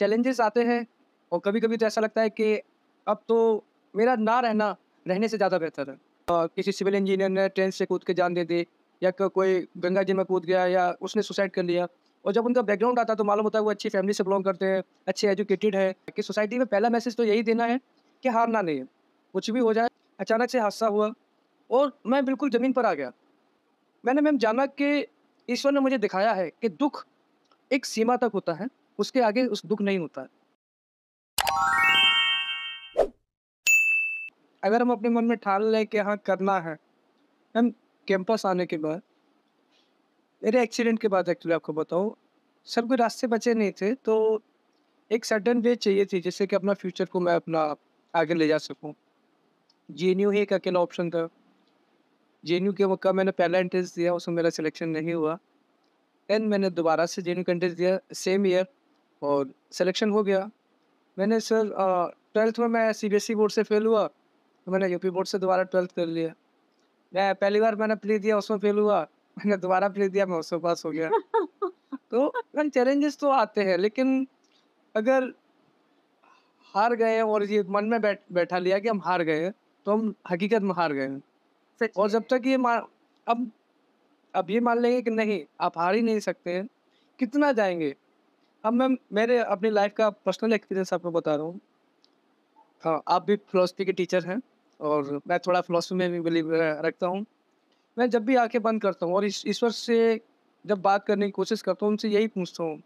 Challenges आते हैं और कभी कभी तो ऐसा लगता है कि अब तो मेरा ना रहना रहने से ज़्यादा बेहतर है आ, किसी सिविल इंजीनियर ने ट्रेन से कूद के जान दे दी या कोई गंगा जी में कूद गया या उसने सुसाइड कर लिया और जब उनका बैकग्राउंड आता है तो मालूम होता है वो अच्छी फैमिली से बिलोंग करते हैं अच्छे एजुकेटेड है कि सोसाइटी में पहला मैसेज तो यही देना है कि हारना नहीं है कुछ भी हो जाए अचानक से हादसा हुआ और मैं बिल्कुल ज़मीन पर आ गया मैंने मैम जाना कि ईश्वर ने मुझे दिखाया है कि दुख एक सीमा तक होता है उसके आगे उस दुख नहीं होता अगर हम अपने मन में ठान लें कि हाँ करना है हम कैंपस आने के बाद मेरे एक्सीडेंट के बाद एक्चुअली आपको बताऊँ सब कोई रास्ते बचे नहीं थे तो एक सर्टन वे चाहिए थी जिससे कि अपना फ्यूचर को मैं अपना आगे ले जा सकूँ जे एन यू ही एक अकेला ऑप्शन था जे एन यू के मौका मैंने पहला एंट्रेंस दिया उसमें मेरा सिलेक्शन नहीं हुआ दैन मैंने दोबारा से जे एन यू का एंट्रेंस दिया सेम ईयर और सिलेक्शन हो गया मैंने सर ट्वेल्थ में मैं सीबीएसई बोर्ड e से फेल हुआ तो मैंने यूपी बोर्ड से दोबारा ट्वेल्थ कर लिया मैं पहली बार मैंने प्ले दिया उसमें फेल हुआ मैंने दोबारा प्ले दिया मैं उसमें पास हो गया तो चैलेंजेस तो आते हैं लेकिन अगर हार गए और ये मन में बैठ बैठा लिया कि हम हार गए तो हम हकीकत में हार गए और जब तक ये मान अब अब ये मान लेंगे कि नहीं आप हार ही नहीं सकते कितना जाएंगे अब मैं मेरे अपनी लाइफ का पर्सनल एक्सपीरियंस आपको बता रहा हूँ हाँ आप भी फिलोसफी के टीचर हैं और मैं थोड़ा फिलोसफी में भी बिलीव रखता हूँ मैं जब भी आके बंद करता हूँ और ईश्वर से जब बात करने की कोशिश करता हूँ उनसे यही पूछता हूँ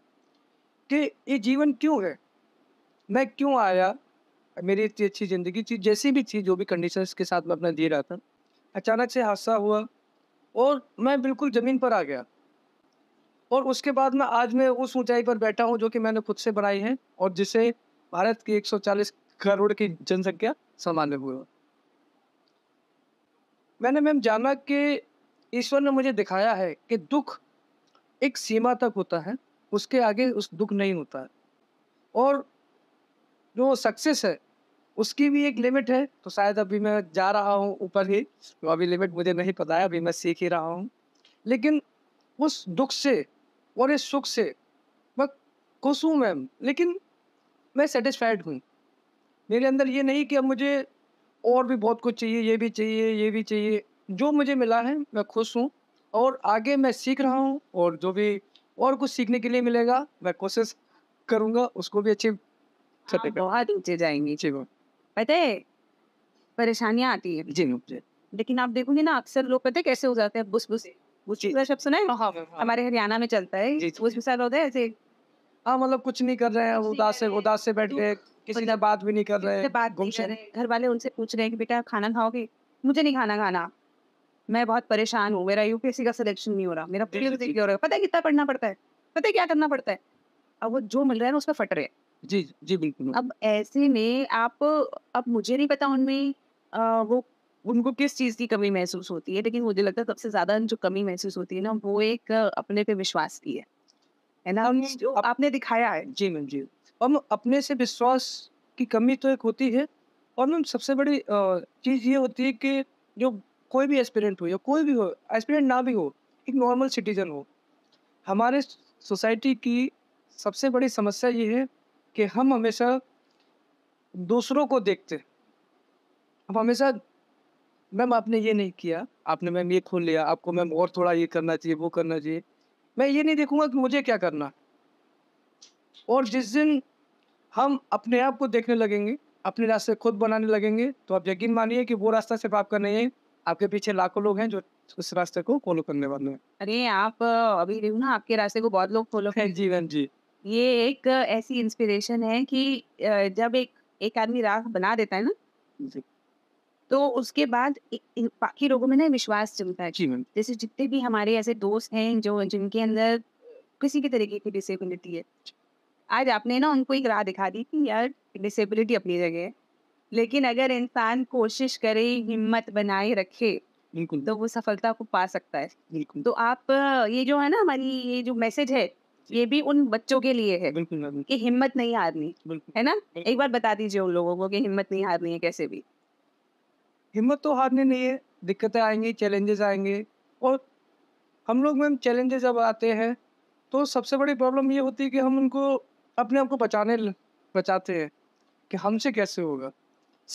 कि ये जीवन क्यों है मैं क्यों आया मेरी इतनी अच्छी ज़िंदगी थी जैसी भी थी जो भी कंडीशंस के साथ मैं अपना दे रहा था अचानक से हादसा हुआ और मैं बिल्कुल ज़मीन पर आ गया और उसके बाद में आज मैं उस ऊंचाई पर बैठा हूँ जो कि मैंने खुद से बनाई है और जिसे भारत की 140 करोड़ की जनसंख्या सामान्य हुई मैंने मैम जाना कि ईश्वर ने मुझे दिखाया है कि दुख एक सीमा तक होता है उसके आगे उस दुख नहीं होता है और जो सक्सेस है उसकी भी एक लिमिट है तो शायद अभी मैं जा रहा हूँ ऊपर ही तो अभी लिमिट मुझे नहीं पता है अभी मैं सीख ही रहा हूँ लेकिन उस दुख से और इस सुख से मैं खुश हूँ मैम लेकिन मैं सेटिस्फाइड हूँ मेरे अंदर ये नहीं कि अब मुझे और भी बहुत कुछ चाहिए ये भी चाहिए ये भी चाहिए जो मुझे मिला है मैं खुश हूँ और आगे मैं सीख रहा हूँ और जो भी और कुछ सीखने के लिए मिलेगा मैं कोशिश करूँगा उसको भी अच्छी हाँ, बहुत ऊँचे जाएंगी जी पता है परेशानियाँ आती है जी मुझे लेकिन आप देखोगे ना अक्सर लोग पता है कैसे हो जाते हैं बुस बुसे शब्द सुना है हाँ, हाँ, हाँ, हमारे हरियाणा में चलता है भूसा लोग ऐसे हाँ मतलब कुछ नहीं कर रहे हैं उदास से उदास से बैठ गए किसी ने बात भी नहीं कर रहे हैं घर वाले उनसे पूछ रहे हैं कि बेटा खाना खाओगे मुझे नहीं खाना खाना मैं बहुत परेशान हूँ मेरा यूपीएससी का सिलेक्शन नहीं हो रहा मेरा हो रहा है पता है कितना पढ़ना पड़ता है पता है क्या करना पड़ता है अब वो जो मिल रहा है ना उसमें फट रहे हैं जी जी बिल्कुल अब ऐसे में आप अब मुझे नहीं पता उनमें वो उनको किस चीज़ की कमी महसूस होती है लेकिन मुझे लगता है सबसे ज़्यादा जो कमी महसूस होती है ना वो एक अपने पे विश्वास की है है ना जो अप... आपने दिखाया है जी मैम जी हम अपने से विश्वास की कमी तो एक होती है और मैम सबसे बड़ी चीज़ ये होती है कि जो कोई भी एस्पिरेंट हो या कोई भी हो एस्पिरेंट ना भी हो एक नॉर्मल सिटीजन हो हमारे सोसाइटी की सबसे बड़ी समस्या ये है कि हम हमेशा दूसरों को देखते हम हमेशा मैम आपने ये नहीं किया, आपने मैम ये खोल लिया, आपको मैम और थोड़ा ये करना चाहिए, वो करना चाहिए। मैं ये नहीं देखूंगा कि मुझे क्या करना और जिस दिन हम अपने आप को देखने लगेंगे, अपने रास्ते खुद बनाने लगेंगे, तो आप यकीन मानिए कि वो रास्ता सिर्फ़ आपका नहीं है, आपके पीछे लाखों लोग हैं जो उस रास्ते को फ़ॉलो करने वाले हैं। अरे! आप अभी देखो ना आपके रास्ते को बहुत लोग फ़ॉलो हाँ जी, हाँ जी। ये एक ऐसी इंस्पिरेशन है कि जब एक एक आदमी राह बना देता है ना जी। तो उसके बाद बाकी लोगों में ना विश्वास चलता है जैसे जितने भी हमारे ऐसे दोस्त हैं जो जिनके अंदर किसी भी तरीके की डिसेबिलिटी है आज आपने ना उनको एक राह दिखा दी कि यार डिसेबिलिटी अपनी जगह है लेकिन अगर इंसान कोशिश करे हिम्मत बनाए रखे तो वो सफलता को पा सकता है तो आप ये जो है ना हमारी ये जो मैसेज है ये भी उन बच्चों के लिए है कि हिम्मत नहीं हारनी है ना एक बार बता दीजिए उन लोगों को कि हिम्मत नहीं हारनी है कैसे भी हिम्मत तो हारने नहीं है दिक्कतें आएंगी चैलेंजेस आएंगे और हम लोग मैम चैलेंजेस जब आते हैं तो सबसे बड़ी प्रॉब्लम ये होती है कि हम उनको अपने आप को बचाने बचाते हैं कि हमसे कैसे होगा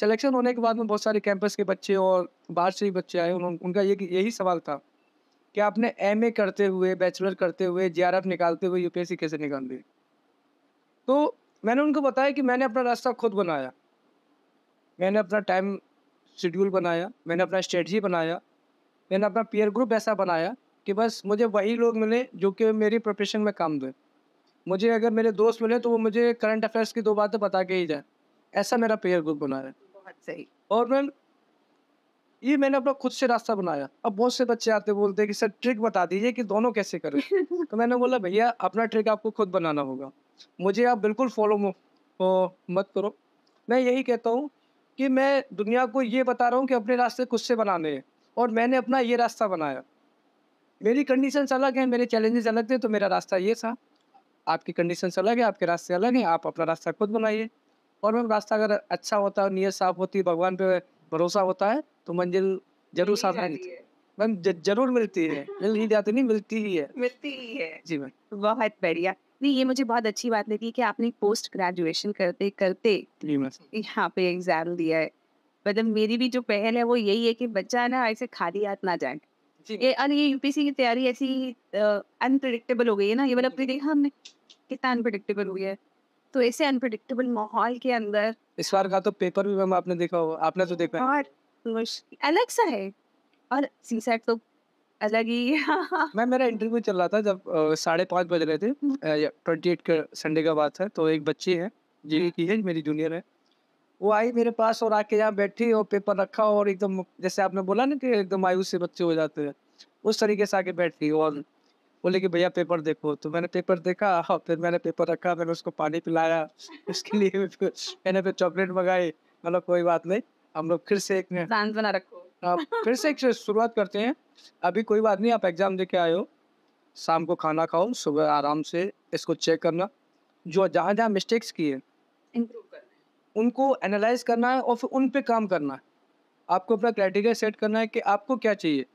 सिलेक्शन होने के बाद में बहुत सारे कैंपस के बच्चे और बाहर से ही बच्चे आए उन, उनका ये यही सवाल था कि आपने एम करते हुए बैचलर करते हुए जे निकालते हुए यू कैसे निकाल दी तो मैंने उनको बताया कि मैंने अपना रास्ता खुद बनाया मैंने अपना टाइम शेड्यूल बनाया मैंने अपना स्ट्रेटजी बनाया मैंने अपना पीयर ग्रुप ऐसा बनाया कि बस मुझे वही लोग मिले जो कि मेरी प्रोफेशन में काम दें मुझे अगर मेरे दोस्त मिले तो वो मुझे करंट अफेयर्स की दो बातें बता के ही जाए ऐसा मेरा पेयर ग्रुप बना है बहुत सही और मैम ये मैंने अपना खुद से रास्ता बनाया अब बहुत से बच्चे आते बोलते हैं कि सर ट्रिक बता दीजिए कि दोनों कैसे करें तो मैंने बोला भैया अपना ट्रिक आपको खुद बनाना होगा मुझे आप बिल्कुल फॉलो मत करो मैं यही कहता हूँ कि मैं दुनिया को ये बता रहा हूँ कि अपने रास्ते खुद से बनाने हैं और मैंने अपना ये रास्ता बनाया मेरी कंडीशन अलग हैं मेरे चैलेंजेस अलग थे तो मेरा रास्ता ये था आपकी कंडीशन अलग है आपके रास्ते अलग हैं आप अपना रास्ता खुद बनाइए और मैम रास्ता अगर अच्छा होता है नीयत साफ होती भगवान पे भरोसा होता है तो मंजिल जरूर साफ है मैम जरूर मिलती है मिल ही जाती नहीं मिलती ही है मिलती ही है जी मैम बहुत बढ़िया नहीं ये मुझे बहुत अच्छी बात लगी कि आपने पोस्ट ग्रेजुएशन करते करते यहाँ पे एग्जाम दिया है मतलब मेरी भी जो पहल है वो यही है कि बच्चा ना ऐसे खाली हाथ ना जाए ये और ये यूपीसी की तैयारी ऐसी अनप्रडिक्टेबल हो गई है ना ये मतलब देखा हमने कितना अनप्रडिक्टेबल हुई है तो ऐसे अनप्रडिक्टेबल माहौल के अंदर इस बार का तो पेपर भी मैम आपने देखा होगा आपने तो देखा और अलग सा है और सी सेट तो अलग ही मैं मेरा इंटरव्यू चल रहा था जब साढ़े पाँच बज रहे थे ट्वेंटी एट के संडे का बात है तो एक बच्ची है जी की है मेरी जूनियर है वो आई मेरे पास और आके यहाँ बैठी और पेपर रखा और एकदम जैसे आपने बोला ना कि एकदम आयु से बच्चे हो जाते हैं उस तरीके से आके बैठ गई और बोले कि भैया पेपर देखो तो मैंने पेपर देखा और हाँ, फिर मैंने पेपर रखा मैंने उसको पानी पिलाया उसके लिए मैंने फिर चॉकलेट मंगाई मतलब कोई बात नहीं हम लोग फिर से एक बना रखो आ, फिर से एक शुरुआत करते हैं अभी कोई बात नहीं आप एग्ज़ाम दे के आए हो शाम को खाना खाओ सुबह आराम से इसको चेक करना जो जहाँ जहाँ मिस्टेक्स किए उनको एनालाइज करना है और फिर उन पर काम करना है आपको अपना क्राइटेरिया सेट करना है कि आपको क्या चाहिए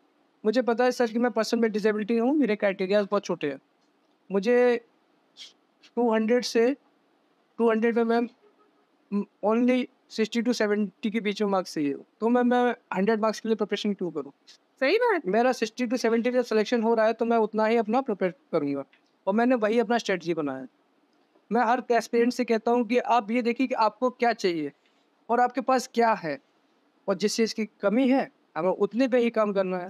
मुझे पता है सर कि मैं पर्सन में डिसेबिलिटी हूँ मेरे क्राइटेरियाज बहुत छोटे हैं मुझे 200 से 200 में ma'am only sixty to seventy के बीच में मार्क्स चाहिए तो मैं मैं हंड्रेड मार्क्स के लिए प्रिपरेशन क्यों करूँ सही बात मेरा सिक्सटी टू सेवेंटी जब सिलेक्शन हो रहा है तो मैं उतना ही अपना प्रिपेयर करूँगा और मैंने वही अपना स्ट्रेटजी बनाया मैं हर एस्पिरेंट से कहता हूँ कि आप ये देखिए कि आपको क्या चाहिए और आपके पास क्या है और जिस चीज़ की कमी है हमें उतने पे ही काम करना है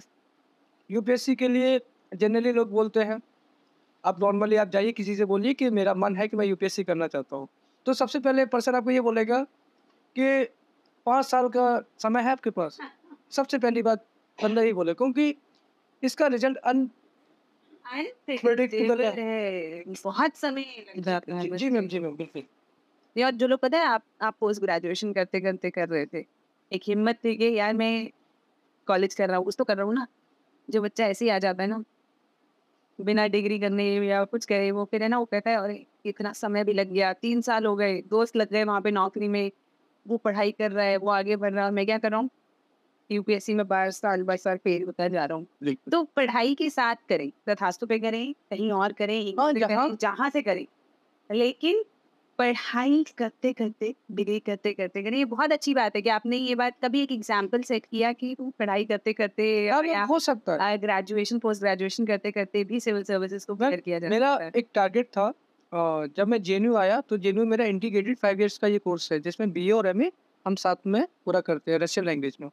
यूपीएससी के लिए जनरली लोग बोलते हैं आप नॉर्मली आप जाइए किसी से बोलिए कि मेरा मन है कि मैं यूपीएससी करना चाहता हूँ तो सबसे पहले पर्सन आपको ये बोलेगा कि पाँच साल का समय है आपके पास सबसे पहली बात बंदा ही बोले क्योंकि इसका रिजल्ट अन बहुत समय जी मैम जी मैम बिल्कुल और जो लोग पता है आप आप पोस्ट ग्रेजुएशन करते करते कर रहे थे एक हिम्मत थी कि यार मैं कॉलेज कर रहा हूँ उस तो कर रहा हूँ ना जो बच्चा ऐसे ही आ जाता है ना बिना डिग्री करने या कुछ करे वो फिर है ना वो कहता है और इतना समय भी लग गया तीन साल हो गए दोस्त लग गए वहाँ पे नौकरी में वो पढ़ाई कर रहा है वो आगे बढ़ रहा है मैं क्या कर रहा हूँ यूपीएससी में बार साल बार साल फेल होता जा रहा हूँ तो पढ़ाई के साथ करें तथास्तु पे करें कहीं और करें जहाँ से करें लेकिन पढ़ाई करते करते डिग्री करते करते करें ये बहुत अच्छी बात है कि आपने ये बात कभी एक एग्जाम्पल सेट किया कि तू पढ़ाई करते करते हाँ, हो सकता है ग्रेजुएशन पोस्ट ग्रेजुएशन करते करते भी सिविल सर्विसेज को किया जा मेरा एक टारगेट था जब मैं जेएनयू आया तो जेएनयू मेरा इंटीग्रेटेड फाइव ईयर्स का ये कोर्स है जिसमें बी और एम हम साथ में पूरा करते हैं रशियन लैंग्वेज में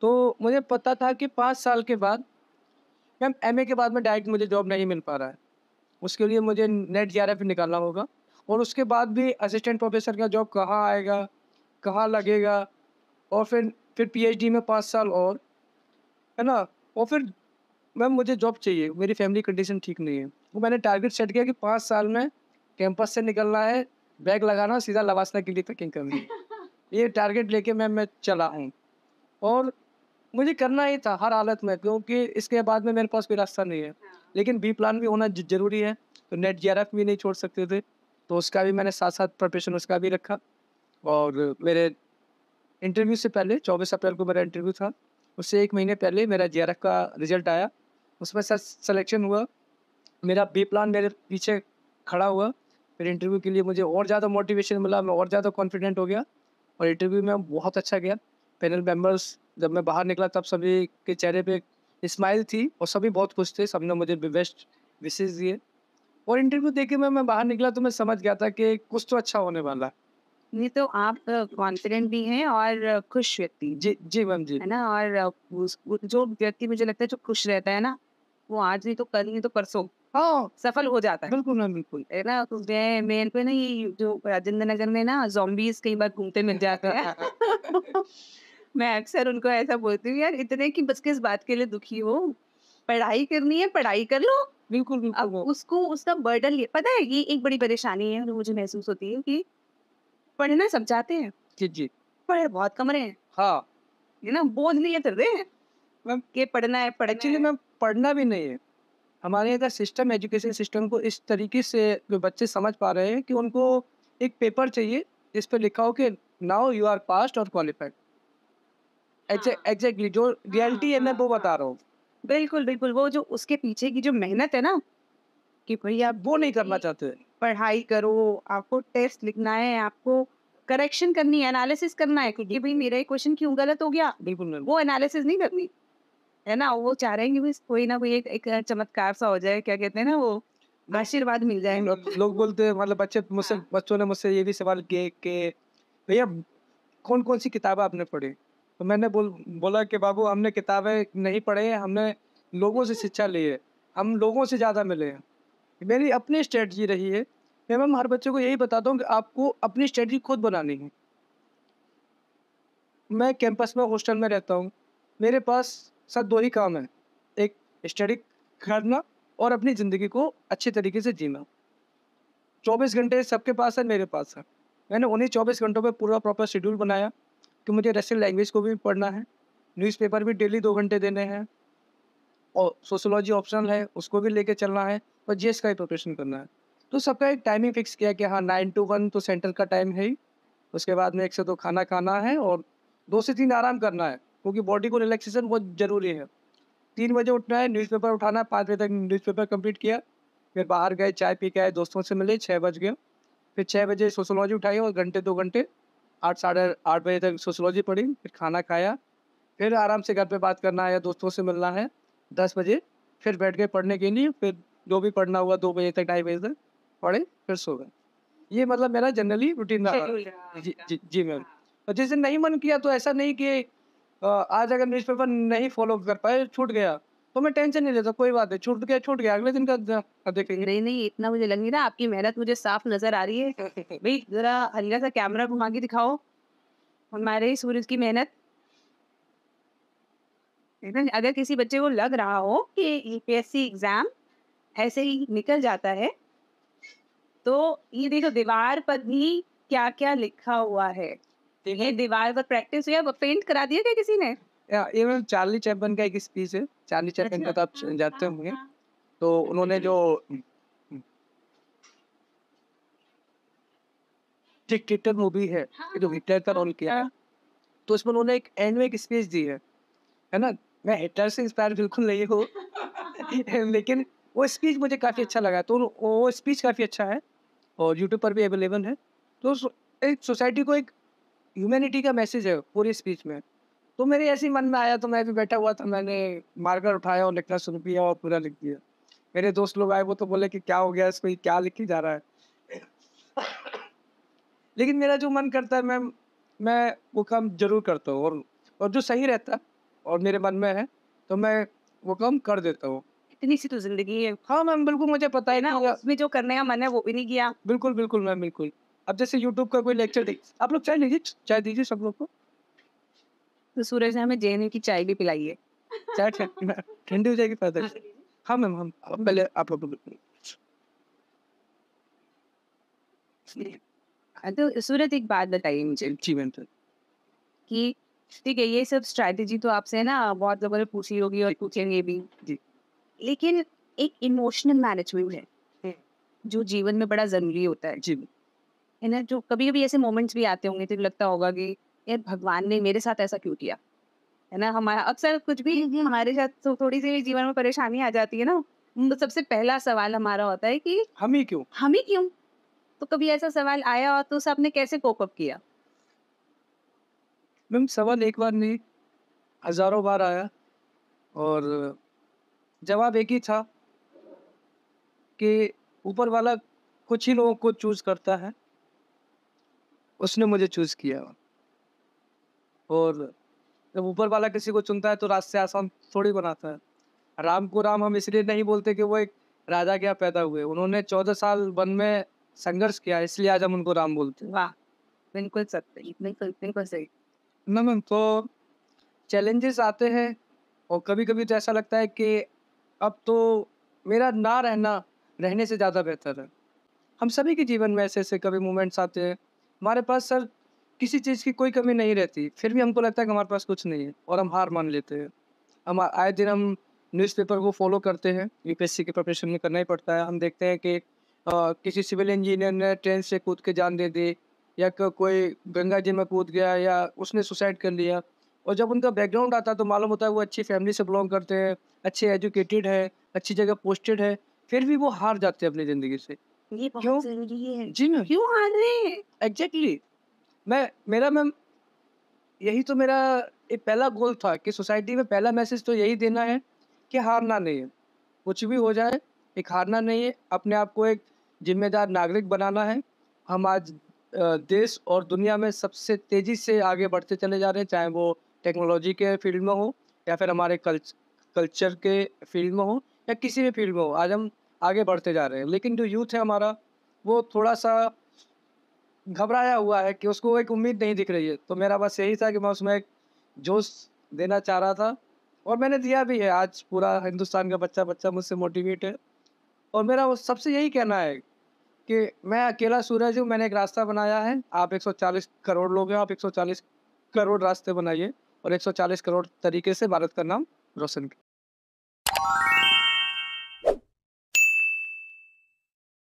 तो मुझे पता था कि पाँच साल के बाद मैम एम के बाद में डायरेक्ट मुझे जॉब नहीं मिल पा रहा है उसके लिए मुझे नेट जीआरएफ निकालना होगा और उसके बाद भी असिस्टेंट प्रोफेसर का जॉब कहाँ आएगा कहाँ लगेगा और फिर फिर पीएचडी में पाँच साल और है ना और फिर मैम मुझे जॉब चाहिए मेरी फैमिली कंडीशन ठीक नहीं है वो मैंने टारगेट सेट किया कि पाँच साल में कैंपस से निकलना है बैग लगाना सीधा लवासना के लिए पैकिंग करनी है ये टारगेट लेके मैं मैं चला हूँ और मुझे करना ही था हर हालत में क्योंकि इसके बाद में मेरे पास कोई रास्ता नहीं है हाँ। लेकिन बी प्लान भी होना जरूरी है तो नेट जी भी नहीं छोड़ सकते थे तो उसका भी मैंने साथ साथ प्रिपरेशन उसका भी रखा और मेरे इंटरव्यू से पहले चौबीस अप्रैल को मेरा इंटरव्यू था उससे एक महीने पहले मेरा जे का रिजल्ट आया उसमें सर सिलेक्शन हुआ मेरा बी प्लान मेरे पीछे खड़ा हुआ फिर इंटरव्यू के लिए मुझे और ज़्यादा मोटिवेशन मिला मैं और ज़्यादा कॉन्फिडेंट हो गया और इंटरव्यू में बहुत अच्छा गया पैनल मेम्बर्स जब मैं बाहर निकला तब सभी के चेहरे पे स्माइल थी और सभी बहुत खुश थे सबने मुझे बेस्ट विशेष दिए और इंटरव्यू देखे मैं मैं बाहर निकला तो मैं समझ गया था कि कुछ तो अच्छा होने वाला है नहीं तो आप कॉन्फिडेंट भी हैं और खुश व्यक्ति जी जी मैम जी है ना और जो व्यक्ति मुझे लगता है जो खुश रहता है ना वो आज नहीं तो कल नहीं तो परसों हाँ। सफल हो जाता है बिल्कुल मैम बिल्कुल है ना तो मैं मेरे पे ना ये जो राजेंद्र नगर में ना zombies कई बार घूमते मिल जाते हैं मैं अक्सर उनको ऐसा बोलती हूँ यार इतने की बस किस बात के लिए दुखी हो पढ़ाई करनी है पढ़ाई कर लो बिल्कुल अब उसको उसका बर्डन लिया पता है ये एक बड़ी परेशानी है जो मुझे महसूस होती है कि पढ़ना सब समझाते हैं जी जी पढ़े बहुत कमरे हैं हाँ ये ना बोझ नहीं है कर रहे हैं मैम के पढ़ना है पढ़ना एक्चुअली मैम पढ़ना भी नहीं है हमारे इधर सिस्टम एजुकेशन सिस्टम को इस तरीके से जो बच्चे समझ पा रहे हैं कि उनको एक पेपर चाहिए जिस पर लिखा हो कि नाउ यू आर पास्ट और क्वालिफाइड एग्जैक्टली जो रियलिटी है मैं हाँ, वो हाँ, बता हाँ। रहा हूँ बिल्कुल बिल्कुल वो जो उसके पीछे की जो मेहनत है ना कि भाई आप वो नहीं करना चाहते पढ़ाई करो आपको टेस्ट लिखना है आपको करेक्शन करनी है एनालिसिस करना है क्योंकि भाई मेरा क्वेश्चन क्यों गलत हो गया बिल्कुल वो एनालिसिस नहीं करनी है ना वो चाह रहे हैं कि बस कोई ना कोई एक, एक चमत्कार सा हो जाए क्या कहते हैं ना वो हाँ। आशीर्वाद मिल जाए लोग बोलते हैं मतलब बच्चे मुझसे हाँ। बच्चों ने मुझसे ये भी सवाल किए कि भैया कौन कौन सी किताबें आपने पढ़ी तो मैंने बोल बोला कि बाबू हमने किताबें नहीं पढ़े हमने लोगों से शिक्षा ली है हम लोगों से ज़्यादा मिले हैं मेरी अपनी स्ट्रेटजी रही है मैं मैम हर बच्चे को यही बताता हूँ कि आपको अपनी स्ट्रेटजी खुद बनानी है मैं कैंपस में हॉस्टल में रहता हूँ मेरे पास सर दो ही काम है एक स्टडी करना और अपनी ज़िंदगी को अच्छे तरीके से जीना चौबीस घंटे सबके पास है मेरे पास है मैंने उन्हीं चौबीस घंटों में पूरा प्रॉपर शेड्यूल बनाया कि मुझे रशियन लैंग्वेज को भी पढ़ना है न्यूज़पेपर भी डेली दो घंटे देने हैं और सोशोलॉजी ऑप्शनल है उसको भी लेके चलना है और जीएस का ही प्रिपरेशन करना है तो सबका एक टाइमिंग फिक्स किया कि हाँ नाइन टू वन तो सेंटर का टाइम है ही उसके बाद में एक से दो खाना खाना है और दो से तीन आराम करना है क्योंकि बॉडी को रिलैक्सेशन बहुत ज़रूरी है तीन बजे उठना है न्यूज़पेपर उठाना पाँच बजे तक न्यूज़पेपर कंप्लीट किया फिर बाहर गए चाय पी के आए दोस्तों से मिले छः बज गए फिर छः बजे सोशोलॉजी उठाई और घंटे दो घंटे आठ साढ़े आठ बजे तक सोशोलॉजी पढ़ी फिर खाना खाया फिर आराम से घर पे बात करना है या दोस्तों से मिलना है दस बजे फिर बैठ गए पढ़ने के लिए फिर जो भी पढ़ना हुआ दो बजे तक ढाई बजे तक पढ़े फिर सो गए ये मतलब मेरा जनरली रूटीन रहा जी जी मैम और जैसे नहीं मन किया तो ऐसा नहीं कि आज अगर न्यूज़पेपर नहीं फॉलो कर पाए, छूट गया, तो मैं टेंशन नहीं लेता, कोई बात नहीं, छूट गया, छूट गया, अगले दिन का देखेंगे। नहीं, नहीं, इतना मुझे लग नहीं रहा, आपकी मेहनत मुझे साफ नज़र आ रही है। भाई ज़रा हल्का-सा कैमरा घुमा के दिखाओ, हमारे सूरज की मेहनत। अगर किसी बच्चे को लग रहा हो कि यूपीएससी e एग्ज़ाम ऐसे ही निकल जाता है तो ये देखो दीवार पर भी क्या-क्या लिखा हुआ है। ये दीवार पर प्रैक्टिस हुई है पेंट करा दिया क्या किसी ने इवन चार्ली चैपमैन का एक स्पीच है चार्ली अच्छा। चैपमैन का तो आप हाँ, जानते हाँ, होंगे हाँ। तो उन्होंने जो डिक्टेटर मूवी है जो हिटलर का रोल किया है तो उसमें उन्होंने एक एंड में एक स्पीच दी है है ना मैं हिटलर से इंस्पायर बिल्कुल नहीं हूँ लेकिन वो स्पीच मुझे काफ़ी अच्छा लगा तो वो स्पीच काफ़ी अच्छा है और यूट्यूब पर भी अवेलेबल है तो एक सोसाइटी को एक ह्यूमैनिटी का मैसेज है पूरी स्पीच में तो मेरे ऐसे मन में आया तो मैं भी बैठा हुआ था मैंने मार्कर उठाया और लिखना शुरू किया और पूरा लिख दिया मेरे दोस्त लोग आए वो तो बोले कि क्या हो गया इसको क्या लिखी जा रहा है लेकिन मेरा जो मन करता है मैं मैं वो काम जरूर करता हूँ और और जो सही रहता है और मेरे मन में है तो मैं वो काम कर देता हूँ इतनी सी तो जिंदगी है हाँ मैम बिल्कुल मुझे पता है ना उसमें जो करने का मन है वो भी नहीं किया बिल्कुल बिल्कुल मैम बिल्कुल अब जैसे यूट्यूब का कोई लेक्चर देख आप लोग चाय लीजिए चाय दीजिए सब लोग को तो सूरज ने हमें जे की चाय भी पिलाई है चाय ठंडी हो जाएगी फर्दर हाँ, हाँ मैम हम पहले आप लोग हाँ, तो सूरत एक बात बताइए मुझे जी मैम कि ठीक है ये सब स्ट्रैटेजी तो आपसे है ना बहुत लोगों ने पूछी होगी और पूछेंगे भी जी लेकिन एक इमोशनल मैनेजमेंट है हम्म। जो जीवन में बड़ा जरूरी होता है जी है ना जो कभी कभी ऐसे मोमेंट्स भी आते होंगे तो लगता होगा कि यार भगवान ने मेरे साथ ऐसा क्यों किया है ना हमारा अक्सर कुछ भी हमारे साथ तो थोड़ी सी जीवन में परेशानी आ जाती है ना तो सबसे पहला सवाल हमारा होता है कि ही क्यों हम ही क्यों तो कभी ऐसा सवाल आया और तो आपने कैसे कोप अप किया मैम सवाल एक बार नहीं हजारों बार आया और जवाब एक ही था कि ऊपर वाला कुछ ही लोगों को चूज करता है उसने मुझे चूज किया और जब ऊपर वाला किसी को चुनता है तो रास्ते आसान थोड़ी बनाता है राम को राम हम इसलिए नहीं बोलते कि वो एक राजा के यहाँ पैदा हुए उन्होंने चौदह साल वन में संघर्ष किया इसलिए आज हम उनको राम बोलते हैं वाह बिल्कुल सत्य बिल्कुल बिल्कुल सही मैम तो चैलेंजेस आते हैं और कभी कभी तो ऐसा लगता है कि अब तो मेरा ना रहना रहने से ज़्यादा बेहतर है हम सभी के जीवन में ऐसे ऐसे कभी मोमेंट्स आते हैं हमारे पास सर किसी चीज़ की कोई कमी नहीं रहती फिर भी हमको लगता है कि हमारे पास कुछ नहीं है और हम हार मान लेते हैं हम आए दिन हम न्यूज़पेपर को फॉलो करते हैं यूपीएससी के प्रिपरेशन में करना ही पड़ता है हम देखते हैं कि आ, किसी सिविल इंजीनियर ने ट्रेन से कूद के जान दे दी या कोई गंगा जी में कूद गया या उसने सुसाइड कर लिया और जब उनका बैकग्राउंड आता है तो मालूम होता है वो अच्छी फैमिली से बिलोंग करते हैं अच्छे एजुकेटेड है अच्छी जगह पोस्टेड है फिर भी वो हार जाते हैं अपनी ज़िंदगी से ये जरूरी है जी क्यों रहे हैं एग्जैक्टली मैं मेरा मैम यही तो मेरा एक पहला गोल था कि सोसाइटी में पहला मैसेज तो यही देना है कि हारना नहीं है कुछ भी हो जाए एक हारना नहीं है अपने आप को एक जिम्मेदार नागरिक बनाना है हम आज देश और दुनिया में सबसे तेज़ी से आगे बढ़ते चले जा रहे हैं चाहे वो टेक्नोलॉजी के फील्ड में हो या फिर हमारे कल्च कल्चर के फील्ड में हो या किसी भी फील्ड में हो आज हम आगे बढ़ते जा रहे हैं लेकिन जो यूथ है हमारा वो थोड़ा सा घबराया हुआ है कि उसको एक उम्मीद नहीं दिख रही है तो मेरा बस यही था कि मैं उसमें एक जोश देना चाह रहा था और मैंने दिया भी है आज पूरा हिंदुस्तान का बच्चा बच्चा मुझसे मोटिवेट है और मेरा वो सबसे यही कहना है कि मैं अकेला सूरज हूँ मैंने एक रास्ता बनाया है आप 140 करोड़ लोग हैं आप 140 करोड़ रास्ते बनाइए और 140 करोड़ तरीके से भारत का नाम रोशन करें